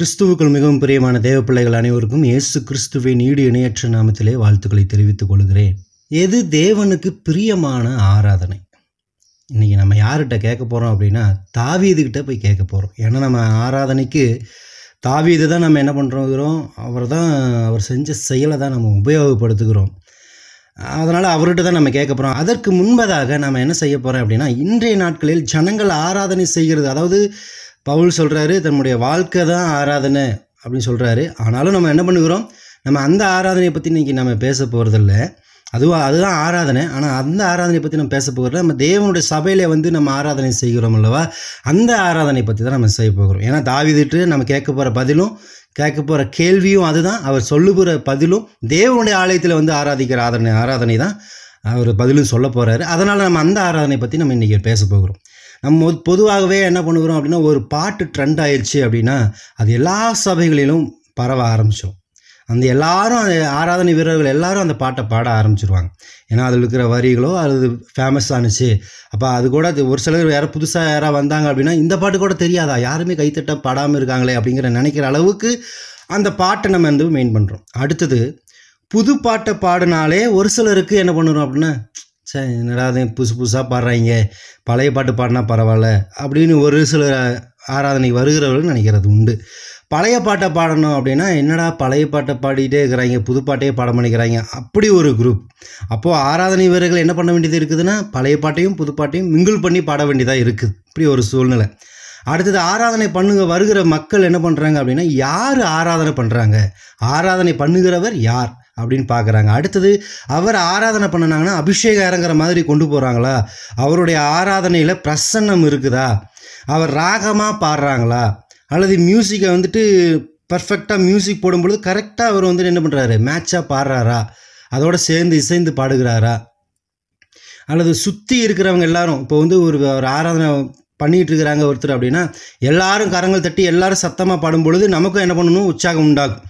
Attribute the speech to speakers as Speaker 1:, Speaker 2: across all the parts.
Speaker 1: கிறிஸ்துவுக்குள் மிகவும் பிரியமான தேவ பிள்ளைகள் அனைவருக்கும் இயேசு கிறிஸ்துவின் ஈடு இணையற்ற நாமத்திலே வாழ்த்துக்களை தெரிவித்துக் கொள்கிறேன் எது தேவனுக்கு பிரியமான ஆராதனை இன்றைக்கி நம்ம யார்கிட்ட கேட்க போகிறோம் அப்படின்னா தாவீதுகிட்ட போய் கேட்க போகிறோம் ஏன்னா நம்ம ஆராதனைக்கு தாவீது தான் நம்ம என்ன பண்ணுறோங்கிறோம் அவர் தான் அவர் செஞ்ச செயலை தான் நம்ம உபயோகப்படுத்துகிறோம் அதனால் அவர்கிட்ட தான் நம்ம கேட்க போகிறோம் அதற்கு முன்பதாக நம்ம என்ன செய்ய போகிறோம் அப்படின்னா இன்றைய நாட்களில் ஜனங்கள் ஆராதனை செய்கிறது அதாவது பவுல் சொல்கிறாரு தன்னுடைய வாழ்க்கை தான் ஆராதனை அப்படின்னு சொல்கிறாரு ஆனாலும் நம்ம என்ன பண்ணுகிறோம் நம்ம அந்த ஆராதனையை பற்றி இன்றைக்கி நம்ம பேச போகிறதில்ல அதுவாக அதுதான் ஆராதனை ஆனால் அந்த ஆராதனை பற்றி நம்ம பேச போகிறோம் நம்ம தேவனுடைய சபையில் வந்து நம்ம ஆராதனை செய்கிறோம் அல்லவா அந்த ஆராதனை பற்றி தான் நம்ம செய்ய போகிறோம் ஏன்னா தாவிதிட்டு நம்ம கேட்க போகிற பதிலும் கேட்க போகிற கேள்வியும் அதுதான் அவர் சொல்லுகிற பதிலும் தேவனுடைய ஆலயத்தில் வந்து ஆராதிக்கிற ஆராதனை ஆராதனை தான் அவர் பதிலும் சொல்ல போகிறாரு அதனால் நம்ம அந்த ஆராதனை பற்றி நம்ம இன்றைக்கி பேச போகிறோம் நம்ம பொதுவாகவே என்ன பண்ணுகிறோம் அப்படின்னா ஒரு பாட்டு ட்ரெண்ட் ஆயிடுச்சு அப்படின்னா அது எல்லா சபைகளிலும் பரவ ஆரம்பித்தோம் அந்த எல்லாரும் அந்த ஆராதனை வீரர்கள் எல்லாரும் அந்த பாட்டை பாட ஆரம்பிச்சிருவாங்க ஏன்னா அதில் இருக்கிற வரிகளோ அது ஃபேமஸ் ஆனிச்சு அப்போ அது கூட ஒரு சிலர் யாரும் புதுசாக யாராக வந்தாங்க அப்படின்னா இந்த பாட்டு கூட தெரியாதா யாருமே கைத்தட்ட பாடாமல் இருக்காங்களே அப்படிங்கிற நினைக்கிற அளவுக்கு அந்த பாட்டை நம்ம வந்து மெயின் பண்ணுறோம் அடுத்தது புது பாட்டை பாடினாலே ஒரு சிலருக்கு என்ன பண்ணுறோம் அப்படின்னா என்னடா அது புதுசு புதுசாக பாடுறாங்க பழைய பாட்டு பாடினா பரவாயில்ல அப்படின்னு ஒரு சில ஆராதனை வருகிறவர்கள் நினைக்கிறது உண்டு பழைய பாட்டை பாடணும் அப்படின்னா என்னடா பழைய பாட்டை பாடிக்கிட்டே இருக்கிறாங்க புது பாட்டையே பாட பண்ணிக்கிறாங்க அப்படி ஒரு குரூப் அப்போது ஆராதனை வீரர்கள் என்ன பண்ண வேண்டியது இருக்குதுன்னா பழைய பாட்டையும் புது பாட்டையும் மிங்கிள் பண்ணி பாட வேண்டியதாக இருக்குது இப்படி ஒரு சூழ்நிலை அடுத்தது ஆராதனை பண்ணுங்க வருகிற மக்கள் என்ன பண்ணுறாங்க அப்படின்னா யார் ஆராதனை பண்ணுறாங்க ஆராதனை பண்ணுகிறவர் யார் அப்படின்னு பார்க்குறாங்க அடுத்தது அவர் ஆராதனை பண்ணினாங்கன்னா இறங்குற மாதிரி கொண்டு போகிறாங்களா அவருடைய ஆராதனையில் பிரசன்னம் இருக்குதா அவர் ராகமாக பாடுறாங்களா அல்லது மியூசிக்கை வந்துட்டு பர்ஃபெக்டாக மியூசிக் போடும்பொழுது கரெக்டாக அவர் வந்துட்டு என்ன பண்ணுறாரு மேட்சாக பாடுறாரா அதோடு சேர்ந்து இசைந்து பாடுகிறாரா அல்லது சுற்றி இருக்கிறவங்க எல்லாரும் இப்போ வந்து ஒரு ஆராதனை பண்ணிகிட்டு இருக்கிறாங்க ஒருத்தர் அப்படின்னா எல்லாரும் கரங்கள் தட்டி எல்லாரும் சத்தமாக பாடும் பொழுது நமக்கும் என்ன பண்ணணும் உற்சாகம் உண்டாகும்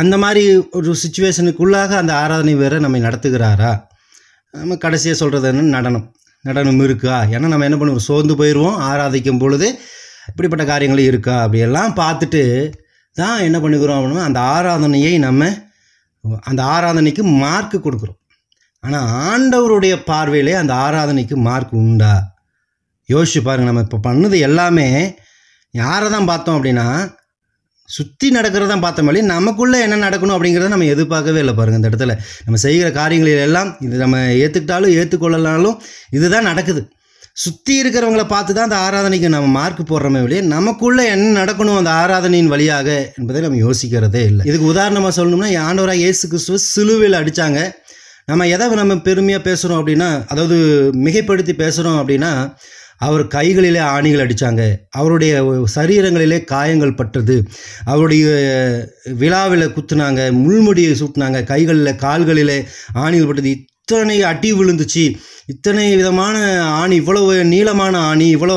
Speaker 1: அந்த மாதிரி ஒரு சுச்சுவேஷனுக்குள்ளாக அந்த ஆராதனை வேற நம்மை நடத்துகிறாரா நம்ம கடைசியாக சொல்கிறது என்ன நடனம் நடனம் இருக்கா ஏன்னா நம்ம என்ன பண்ணுவோம் சோர்ந்து போயிடுவோம் ஆராதிக்கும் பொழுது இப்படிப்பட்ட காரியங்களும் இருக்கா அப்படியெல்லாம் பார்த்துட்டு தான் என்ன பண்ணிக்கிறோம் அப்படின்னா அந்த ஆராதனையை நம்ம அந்த ஆராதனைக்கு மார்க் கொடுக்குறோம் ஆனால் ஆண்டவருடைய பார்வையிலே அந்த ஆராதனைக்கு மார்க் உண்டா யோசிச்சு பாருங்கள் நம்ம இப்போ பண்ணது எல்லாமே யாரை தான் பார்த்தோம் அப்படின்னா சுற்றி நடக்கிறதான் பார்த்த மாதிரி நமக்குள்ளே என்ன நடக்கணும் அப்படிங்கிறத நம்ம எதிர்பார்க்கவே இல்லை பாருங்கள் இந்த இடத்துல நம்ம செய்கிற காரியங்களில் எல்லாம் இது நம்ம ஏற்றுக்கிட்டாலும் ஏற்றுக்கொள்ளலாலும் இதுதான் நடக்குது சுற்றி இருக்கிறவங்களை பார்த்து தான் அந்த ஆராதனைக்கு நம்ம மார்க் போடுறோமே வழியே நமக்குள்ளே என்ன நடக்கணும் அந்த ஆராதனையின் வழியாக என்பதை நம்ம யோசிக்கிறதே இல்லை இதுக்கு உதாரணமாக சொல்லணும்னா ஆண்டவராக இயேசு கிறிஸ்துவ சிலுவையில் அடித்தாங்க நம்ம எதை நம்ம பெருமையாக பேசுகிறோம் அப்படின்னா அதாவது மிகைப்படுத்தி பேசுகிறோம் அப்படின்னா அவர் கைகளிலே ஆணிகள் அடித்தாங்க அவருடைய சரீரங்களிலே காயங்கள் பட்டது அவருடைய விழாவில் குத்துனாங்க முள்முடியை சுட்டினாங்க கைகளில் கால்களிலே ஆணிகள் பட்டது இத்தனை அடி விழுந்துச்சு இத்தனை விதமான ஆணி இவ்வளவு நீளமான ஆணி இவ்வளோ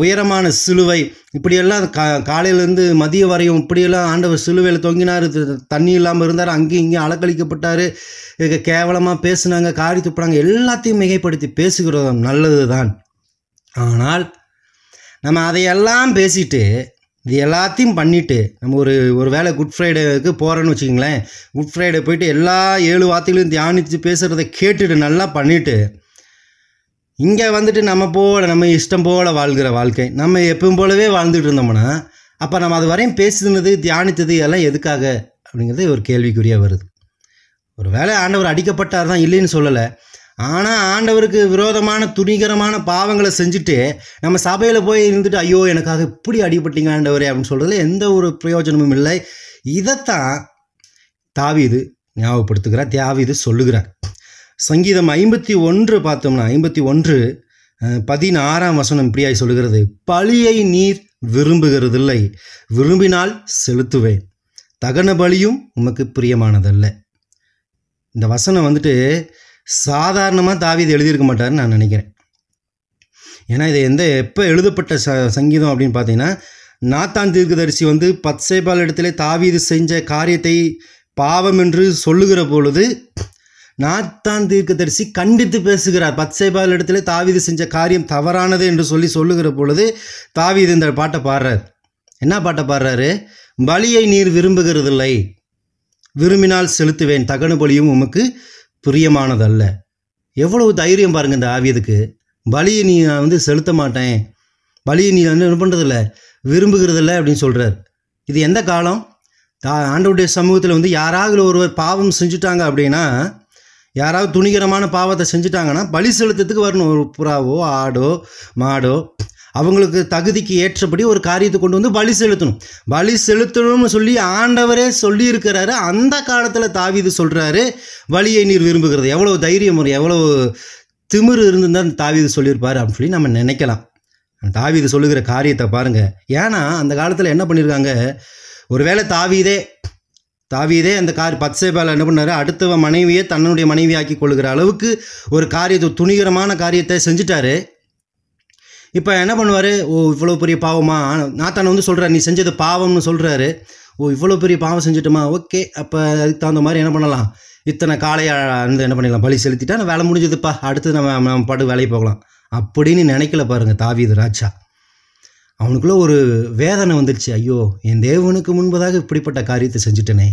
Speaker 1: உயரமான சிலுவை இப்படியெல்லாம் கா காலையிலேருந்து மதிய வரையும் இப்படியெல்லாம் ஆண்டவர் சிலுவையில் தொங்கினார் தண்ணி இல்லாமல் இருந்தார் அங்கேயும் இங்கேயும் அலக்கழிக்கப்பட்டார் கேவலமாக பேசுனாங்க காரி துப்புனாங்க எல்லாத்தையும் மிகைப்படுத்தி பேசுகிறதும் நல்லது தான் ஆனால் நம்ம அதையெல்லாம் பேசிட்டு இது எல்லாத்தையும் பண்ணிவிட்டு நம்ம ஒரு ஒரு வேலை குட் ஃப்ரைடேக்கு போகிறோன்னு வச்சுக்கோங்களேன் குட் ஃப்ரைடே போயிட்டு எல்லா ஏழு வார்த்தைகளையும் தியானித்து பேசுகிறத கேட்டுட்டு நல்லா பண்ணிவிட்டு இங்கே வந்துட்டு நம்ம போல் நம்ம இஷ்டம் போல் வாழ்கிற வாழ்க்கை நம்ம எப்பவும் போலவே வாழ்ந்துட்டு இருந்தோம்னா அப்போ நம்ம அது வரையும் பேசுனது தியானித்தது எல்லாம் எதுக்காக அப்படிங்கிறது ஒரு கேள்விக்குறியாக வருது ஒரு வேலை ஆண்டவர் அடிக்கப்பட்டார் தான் இல்லைன்னு சொல்லலை ஆனால் ஆண்டவருக்கு விரோதமான துணிகரமான பாவங்களை செஞ்சுட்டு நம்ம சபையில் போய் இருந்துட்டு ஐயோ எனக்காக இப்படி அடிபட்டீங்க ஆண்டவரே அப்படின்னு சொல்கிறதுல எந்த ஒரு பிரயோஜனமும் இல்லை இதைத்தான் தாவிது ஞாபகப்படுத்துகிறார் தியாவிது சொல்லுகிறார் சங்கீதம் ஐம்பத்தி ஒன்று பார்த்தோம்னா ஐம்பத்தி ஒன்று பதினாறாம் வசனம் இப்படியாகி சொல்லுகிறது பழியை நீர் விரும்புகிறதில்லை விரும்பினால் செலுத்துவேன் தகன பலியும் உமக்கு பிரியமானதல்ல இந்த வசனம் வந்துட்டு சாதாரணமாக தாவிது எழுதியிருக்க மாட்டார்னு நான் நினைக்கிறேன் ஏன்னா இது எந்த எப்போ எழுதப்பட்ட ச சங்கீதம் அப்படின்னு பார்த்தீங்கன்னா நாத்தான் தீர்க்கதரிசி வந்து பத்சேபால் இடத்துல தாவீது செஞ்ச காரியத்தை பாவம் என்று சொல்லுகிற பொழுது நாத்தான் தீர்க்கதரிசி கண்டித்து பேசுகிறார் பத்சேபால் இடத்துல தாவீது செஞ்ச காரியம் தவறானது என்று சொல்லி சொல்லுகிற பொழுது தாவீது இந்த பாட்டை பாடுறார் என்ன பாட்டை பாடுறாரு பலியை நீர் விரும்புகிறதில்லை விரும்பினால் செலுத்துவேன் தகன பலியும் உமக்கு பிரியமானதல்ல எவ்வளவு தைரியம் பாருங்கள் இந்த ஆவியதுக்கு பலியை நீ நான் வந்து செலுத்த மாட்டேன் பலியை நீ வந்து என்ன பண்ணுறதில்ல விரும்புகிறதில்ல அப்படின்னு சொல்கிறார் இது எந்த காலம் தா ஆண்டவுடைய சமூகத்தில் வந்து யாராவது ஒருவர் பாவம் செஞ்சுட்டாங்க அப்படின்னா யாராவது துணிகரமான பாவத்தை செஞ்சுட்டாங்கன்னா பலி செலுத்துறதுக்கு வரணும் ஒரு புறாவோ ஆடோ மாடோ அவங்களுக்கு தகுதிக்கு ஏற்றபடி ஒரு காரியத்தை கொண்டு வந்து பலி செலுத்தணும் பலி செலுத்தணும்னு சொல்லி ஆண்டவரே சொல்லி இருக்கிறாரு அந்த காலத்தில் தாவிது சொல்கிறாரு வழியை நீர் விரும்புகிறது எவ்வளோ தைரியம் ஒரு எவ்வளோ திமிர் இருந்திருந்தால் தாவிது சொல்லியிருப்பார் அப்படின்னு சொல்லி நம்ம நினைக்கலாம் தாவிது சொல்லுகிற காரியத்தை பாருங்கள் ஏன்னா அந்த காலத்தில் என்ன பண்ணியிருக்காங்க ஒருவேளை தாவிதே தாவிதே அந்த கார் பத்சேபால் என்ன பண்ணார் அடுத்தவன் மனைவியை தன்னுடைய மனைவியாக்கி கொள்ளுகிற அளவுக்கு ஒரு காரியத்தை துணிகரமான காரியத்தை செஞ்சுட்டாரு இப்போ என்ன பண்ணுவார் ஓ இவ்வளோ பெரிய பாவமா நாத்தான வந்து சொல்கிறார் நீ செஞ்சது பாவம்னு சொல்கிறாரு ஓ இவ்வளோ பெரிய பாவம் செஞ்சுட்டோமா ஓகே அப்போ அதுக்கு தகுந்த மாதிரி என்ன பண்ணலாம் இத்தனை காலையை வந்து என்ன பண்ணிடலாம் பலி செலுத்திட்டா வேலை முடிஞ்சதுப்பா அடுத்து நம்ம நம்ம பாட்டு வேலைக்கு போகலாம் அப்படின்னு நினைக்கல பாருங்கள் தாவீது ராஜா அவனுக்குள்ளே ஒரு வேதனை வந்துடுச்சு ஐயோ என் தேவனுக்கு முன்பதாக இப்படிப்பட்ட காரியத்தை செஞ்சுட்டனே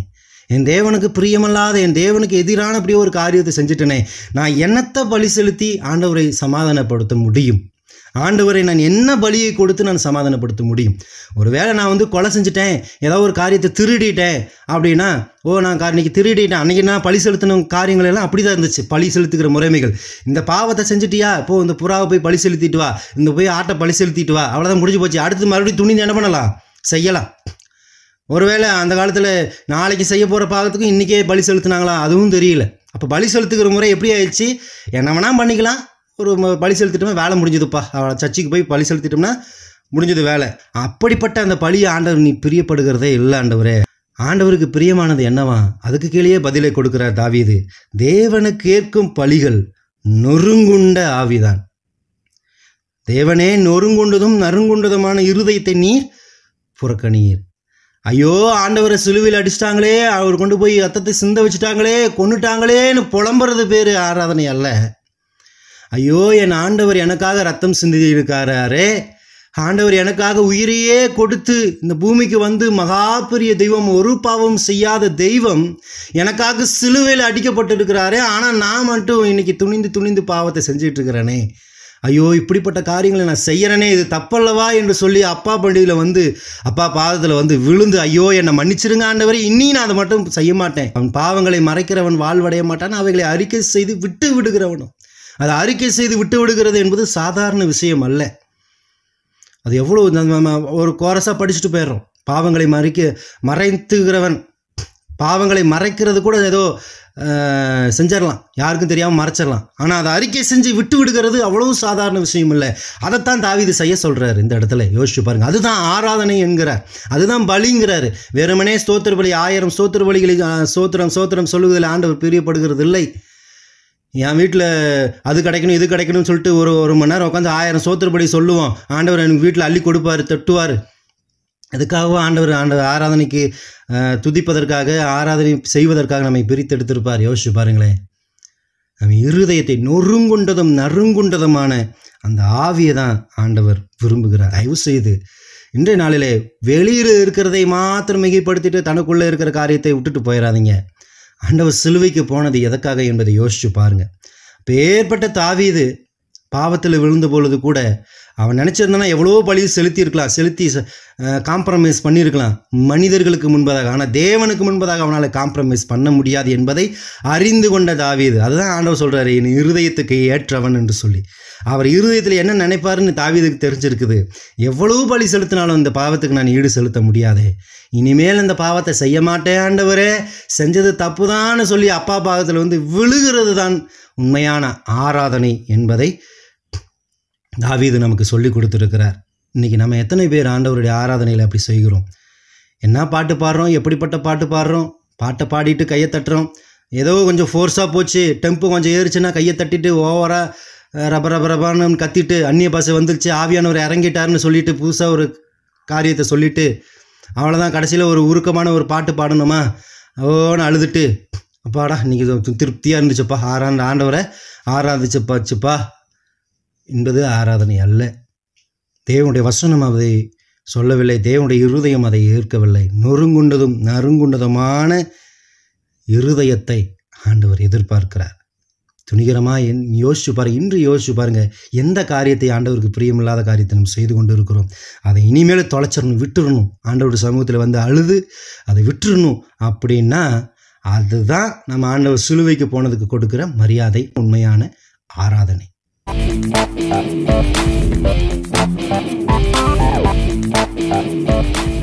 Speaker 1: என் தேவனுக்கு பிரியமல்லாத என் தேவனுக்கு எதிரான அப்படியே ஒரு காரியத்தை செஞ்சுட்டனே நான் என்னத்தை பலி செலுத்தி ஆண்டவரை சமாதானப்படுத்த முடியும் ஆண்டவரை நான் என்ன பலியை கொடுத்து நான் சமாதானப்படுத்த முடியும் ஒருவேளை நான் வந்து கொலை செஞ்சுட்டேன் ஏதோ ஒரு காரியத்தை திருடிட்டேன் அப்படின்னா ஓ நான் இன்னைக்கு திருடிட்டேன் அன்றைக்கி நான் பழி செலுத்தின காரியங்கள் எல்லாம் அப்படி தான் இருந்துச்சு பழி செலுத்துகிற முறைமைகள் இந்த பாவத்தை செஞ்சுட்டியா இப்போ இந்த புறாவை போய் பழி செலுத்திட்டு வா இந்த போய் ஆட்டை பழி செலுத்திட்டு வா அவ்வளோதான் முடிஞ்சு போச்சு அடுத்து மறுபடியும் துணி என்ன பண்ணலாம் செய்யலாம் ஒருவேளை அந்த காலத்தில் நாளைக்கு செய்ய போகிற பாகத்துக்கும் இன்றைக்கே பலி செலுத்துனாங்களா அதுவும் தெரியல அப்போ பலி செலுத்துக்கிற முறை எப்படி ஆயிடுச்சு என்ன வேணால் பண்ணிக்கலாம் ஒரு பழி செலுத்திட்டோம்னா வேலை முடிஞ்சதுப்பா சர்ச்சுக்கு போய் பழி செலுத்திட்டோம்னா முடிஞ்சது வேலை அப்படிப்பட்ட அந்த பழியை ஆண்டவர் நீ பிரியப்படுகிறதே இல்லை ஆண்டவரே ஆண்டவருக்கு பிரியமானது என்னவா அதுக்கு கீழேயே பதிலை கொடுக்கிறார் தாவியது தேவனுக்கு ஏற்கும் பழிகள் நொறுங்குண்ட ஆவிதான் தேவனே நொறுங்குண்டதும் நறுங்குண்டதுமான இருதயத்தை நீர் புறக்கணியீர் ஐயோ ஆண்டவரை சிலுவையில் அடிச்சிட்டாங்களே அவர் கொண்டு போய் அத்தத்தை சிந்த வச்சுட்டாங்களே கொண்டுட்டாங்களேன்னு புலம்புறது பேர் ஆராதனை அல்ல ஐயோ என் ஆண்டவர் எனக்காக ரத்தம் சிந்தி இருக்கிறாரே ஆண்டவர் எனக்காக உயிரையே கொடுத்து இந்த பூமிக்கு வந்து மகா பெரிய தெய்வம் ஒரு பாவம் செய்யாத தெய்வம் எனக்காக சிலுவையில் அடிக்கப்பட்டிருக்கிறாரு ஆனால் நான் மட்டும் இன்னைக்கு துணிந்து துணிந்து பாவத்தை செஞ்சுட்டு இருக்கிறேனே ஐயோ இப்படிப்பட்ட காரியங்களை நான் செய்கிறேனே இது தப்பல்லவா என்று சொல்லி அப்பா பண்டிகையில் வந்து அப்பா பாதத்தில் வந்து விழுந்து ஐயோ என்னை மன்னிச்சிருங்க ஆண்டவரை இனி நான் அதை மட்டும் செய்ய மாட்டேன் அவன் பாவங்களை மறைக்கிறவன் வாழ்வடைய மாட்டான் அவைகளை அறிக்கை செய்து விட்டு விடுகிறவனும் அதை அறிக்கை செய்து விட்டு விடுகிறது என்பது சாதாரண விஷயம் அல்ல அது எவ்வளோ ஒரு கோரஸாக படிச்சுட்டு போயிடுறோம் பாவங்களை மறைக்க மறைத்துகிறவன் பாவங்களை மறைக்கிறது கூட ஏதோ செஞ்சிடலாம் யாருக்கும் தெரியாமல் மறைச்சிடலாம் ஆனால் அதை அறிக்கை செஞ்சு விட்டு விடுகிறது அவ்வளவு சாதாரண விஷயம் இல்லை அதைத்தான் தாவிது செய்ய சொல்கிறாரு இந்த இடத்துல யோசிச்சு பாருங்கள் அதுதான் ஆராதனை என்கிறார் அதுதான் பலிங்கிறாரு வெறுமனே ஸ்தோத்திர பலி ஆயிரம் ஸ்தோத்திர பலிகளை சோத்திரம் சோத்திரம் சொல்லுவதில் ஆண்டவர் பிரியப்படுகிறது இல்லை என் வீட்டில் அது கிடைக்கணும் இது கிடைக்கணும்னு சொல்லிட்டு ஒரு ஒரு மணி நேரம் உட்காந்து ஆயிரம் சோத்திரப்படி சொல்லுவோம் ஆண்டவர் எனக்கு வீட்டில் அள்ளி கொடுப்பார் தட்டுவார் அதுக்காகவும் ஆண்டவர் ஆண்டவர் ஆராதனைக்கு துதிப்பதற்காக ஆராதனை செய்வதற்காக நம்மை பிரித்தெடுத்திருப்பார் யோசிச்சு பாருங்களேன் நம்ம இருதயத்தை நொறுங்குண்டதும் நறுங்குண்டதுமான அந்த ஆவியை தான் ஆண்டவர் விரும்புகிறார் தயவு செய்து இன்றைய நாளிலே வெளியில் இருக்கிறதை மாத்திரம் மிகைப்படுத்திட்டு தனக்குள்ளே இருக்கிற காரியத்தை விட்டுட்டு போயிடாதீங்க ஆண்டவர் சிலுவைக்கு போனது எதற்காக என்பதை யோசிச்சு பாருங்கள் இப்போ ஏற்பட்ட தாவீது பாவத்தில் விழுந்த பொழுது கூட அவன் நினச்சிருந்தானா எவ்வளோ பழி செலுத்தியிருக்கலாம் செலுத்தி காம்ப்ரமைஸ் பண்ணியிருக்கலாம் மனிதர்களுக்கு முன்பதாக ஆனால் தேவனுக்கு முன்பதாக அவனால் காம்ப்ரமைஸ் பண்ண முடியாது என்பதை அறிந்து கொண்ட தாவீது அதுதான் ஆண்டவர் சொல்கிறாரு என் இருதயத்துக்கு ஏற்றவன் என்று சொல்லி அவர் இருதயத்தில் என்ன நினைப்பாருன்னு தாவீதுக்கு தெரிஞ்சிருக்குது எவ்வளோ பழி செலுத்தினாலும் இந்த பாவத்துக்கு நான் ஈடு செலுத்த முடியாது இனிமேல் இந்த பாவத்தை செய்ய மாட்டேன் ஆண்டவரே செஞ்சது தப்பு தான்னு சொல்லி அப்பா பாவத்தில் வந்து விழுகிறது தான் உண்மையான ஆராதனை என்பதை தாவீது நமக்கு சொல்லி கொடுத்துருக்கிறார் இன்றைக்கி நம்ம எத்தனை பேர் ஆண்டவருடைய ஆராதனையில் அப்படி செய்கிறோம் என்ன பாட்டு பாடுறோம் எப்படிப்பட்ட பாட்டு பாடுறோம் பாட்டை பாடிட்டு கையை தட்டுறோம் ஏதோ கொஞ்சம் ஃபோர்ஸாக போச்சு டெம்பு கொஞ்சம் ஏறிச்சுன்னா கையை தட்டிட்டு ஓவராக ரப ரப ரபான்னு கத்திட்டு அந்நிய பாசை வந்துருச்சு ஆவியானவர் இறங்கிட்டாருன்னு சொல்லிட்டு புதுசாக ஒரு காரியத்தை சொல்லிவிட்டு அவ்வளோதான் கடைசியில் ஒரு உருக்கமான ஒரு பாட்டு பாடணுமா ஓன்னு அழுதுட்டு அப்பாடா இன்றைக்கி திருப்தியாக இருந்துச்சுப்பா ஆறாண்டு ஆண்டவரை ஆராதிச்சுப்பாச்சுப்பா என்பது ஆராதனை அல்ல தேவனுடைய வசனம் அதை சொல்லவில்லை தேவனுடைய இருதயம் அதை ஏற்கவில்லை நொறுங்குண்டதும் நறுங்குண்டதுமான இருதயத்தை ஆண்டவர் எதிர்பார்க்கிறார் துணிகரமாக என் யோசிச்சு பாருங்க இன்று யோசிச்சு பாருங்கள் எந்த காரியத்தை ஆண்டவருக்கு பிரியமில்லாத காரியத்தை நம்ம செய்து கொண்டு இருக்கிறோம் அதை இனிமேல் தொலைச்சிடணும் விட்டுடணும் ஆண்டவருடைய சமூகத்தில் வந்து அழுது அதை விட்டுடணும் அப்படின்னா அதுதான் நம்ம ஆண்டவர் சிலுவைக்கு போனதுக்கு கொடுக்குற மரியாதை உண்மையான ஆராதனை Thank you.